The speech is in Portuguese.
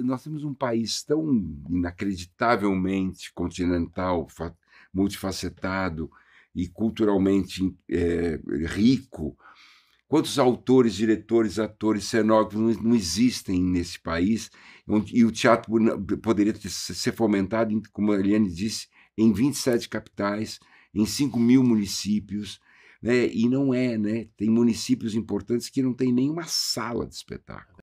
Nós temos um país tão inacreditavelmente continental, multifacetado e culturalmente é, rico. Quantos autores, diretores, atores, cenógrafos não, existem nesse país? E o teatro poderia ser fomentado, como a Eliane disse, em 27 capitais, em 5 mil municípios. Né? E não é, né? Tem municípios importantes que não tem nenhuma sala de espetáculo.